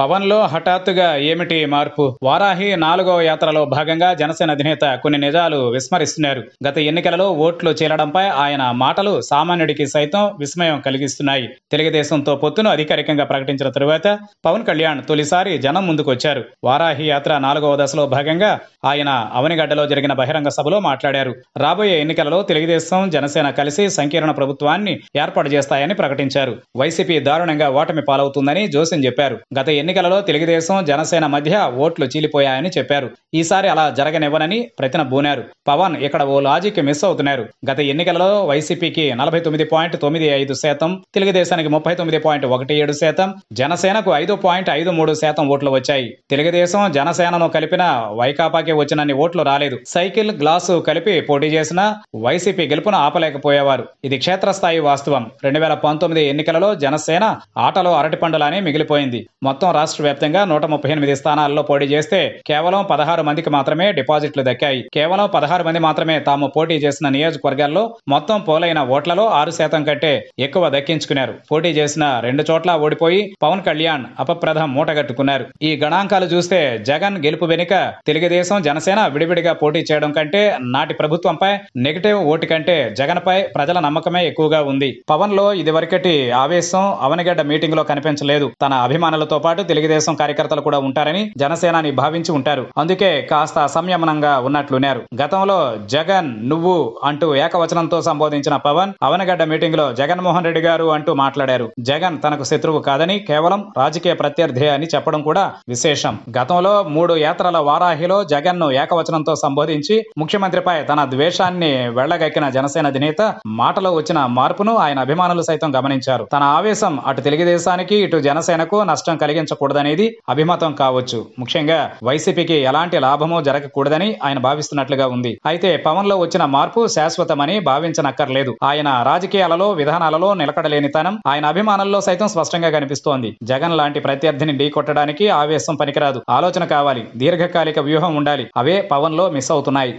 పవన్లో హఠాత్తుగా ఏమిటి మార్పు వారాహి నాలుగో యాత్రలో భాగంగా జనసేన అధినేత కొన్ని నిజాలు విస్మరిస్తున్నారు గత ఎన్నికలలో ఓట్లు చేరడంపై ఆయన మాటలు సామాన్యుడికి సైతం విస్మయం కలిగిస్తున్నాయి తెలుగుదేశంతో పొత్తును అధికారికంగా ప్రకటించిన తరువాత పవన్ కళ్యాణ్ తొలిసారి జనం ముందుకొచ్చారు వారాహి యాత్ర నాలుగవ దశలో భాగంగా ఆయన అవనిగడ్డలో జరిగిన బహిరంగ సభలో మాట్లాడారు రాబోయే ఎన్నికలలో తెలుగుదేశం జనసేన కలిసి సంకీర్ణ ప్రభుత్వాన్ని ఏర్పాటు చేస్తాయని ప్రకటించారు వైసీపీ దారుణంగా ఓటమి పాలవుతుందని జోసిన్ చెప్పారు గత ఎన్ని ఎన్నికలలో తెలుగుదేశం జనసేన మధ్య ఓట్లు చీలిపోయాయని చెప్పారు ఈసారి అలా జరగనివ్వనని ప్రతిన బూనారు పవన్ ఇక్కడ ఓ లాజిక్ మిస్ అవుతున్నారు గత ఎన్నికలలో వైసీపీకి నలభై తొమ్మిది పాయింట్ తొమ్మిది ఐదు శాతం తెలుగుదేశానికి ముప్పై తొమ్మిది పాయింట్ ఒకటి ఏడు శాతం జనసేనకు ఐదు పాయింట్ ఐదు మూడు శాతం ఓట్లు వచ్చాయి తెలుగుదేశం జనసేనను కలిపిన వైకాపాకి వచ్చినన్ని ఓట్లు రాలేదు సైకిల్ గ్లాసు కలిపి పోటీ చేసిన వైసీపీ గెలుపును ఆపలేకపోయేవారు ఇది క్షేత్రస్థాయి వాస్తవం రెండు వేల పంతొమ్మిది ఎన్నికలలో జనసేన ఆటలో అరటిపండులానే మిగిలిపోయింది మొత్తం రాష్ట్ర వ్యాప్తంగా నూట ముప్పై ఎనిమిది స్థానాల్లో పోటీ చేస్తే కేవలం పదహారు మందికి మాత్రమే డిపాజిట్లు దక్కాయి కేవలం పదహారు మంది మాత్రమే తాము పోటీ చేసిన నియోజకవర్గాల్లో మొత్తం పోలైన ఓట్లలో ఆరు శాతం కంటే ఎక్కువ దక్కించుకున్నారు పోటీ చేసిన రెండు చోట్ల ఓడిపోయి పవన్ కళ్యాణ్ అపప్రదం మూటగట్టుకున్నారు ఈ గణాంకాలు చూస్తే జగన్ గెలుపు వెనుక తెలుగుదేశం జనసేన విడివిడిగా పోటీ చేయడం కంటే నాటి ప్రభుత్వంపై నెగిటివ్ ఓటు కంటే జగన్పై ప్రజల నమ్మకమే ఎక్కువగా ఉంది పవన్ లో ఇదివరకటి ఆవేశం అవనిగడ్డ మీటింగ్ లో కనిపించలేదు తన అభిమానులతో పాటు పాటు తెలుగుదేశం కార్యకర్తలు కూడా ఉంటారని జనసేనాని భావించి ఉంటారు అందుకే కాస్త అసంయమనంగా ఉన్నట్లున్నారు గతంలో జగన్ నువ్వు అంటూ ఏకవచనంతో సంబోధించిన పవన్ అవనగడ్డ మీటింగ్ లో జగన్మోహన్ రెడ్డి గారు అంటూ మాట్లాడారు జగన్ తనకు శత్రువు కాదని కేవలం రాజకీయ ప్రత్యర్థి అని చెప్పడం కూడా విశేషం గతంలో మూడు యాత్రల వారాహిలో జగన్ ను ఏకవచనంతో సంబోధించి ముఖ్యమంత్రిపై తన ద్వేషాన్ని వెళ్లగక్కిన జనసేన అధినేత మాటలో వచ్చిన మార్పును ఆయన అభిమానులు సైతం గమనించారు తన ఆవేశం అటు తెలుగుదేశానికి ఇటు జనసేనకు నష్టం కలిగించ ఉపయోగించకూడదనేది అభిమతం కావచ్చు ముఖ్యంగా వైసీపీకి ఎలాంటి లాభమో జరగకూడదని ఆయన భావిస్తున్నట్లుగా ఉంది అయితే పవన్ లో వచ్చిన మార్పు శాశ్వతమని భావించనక్కర్లేదు ఆయన రాజకీయాలలో విధానాలలో నిలకడలేనితనం ఆయన అభిమానంలో సైతం స్పష్టంగా కనిపిస్తోంది జగన్ లాంటి ప్రత్యర్థిని ఢీకొట్టడానికి ఆవేశం పనికిరాదు ఆలోచన కావాలి దీర్ఘకాలిక వ్యూహం ఉండాలి అవే పవన్ లో మిస్ అవుతున్నాయి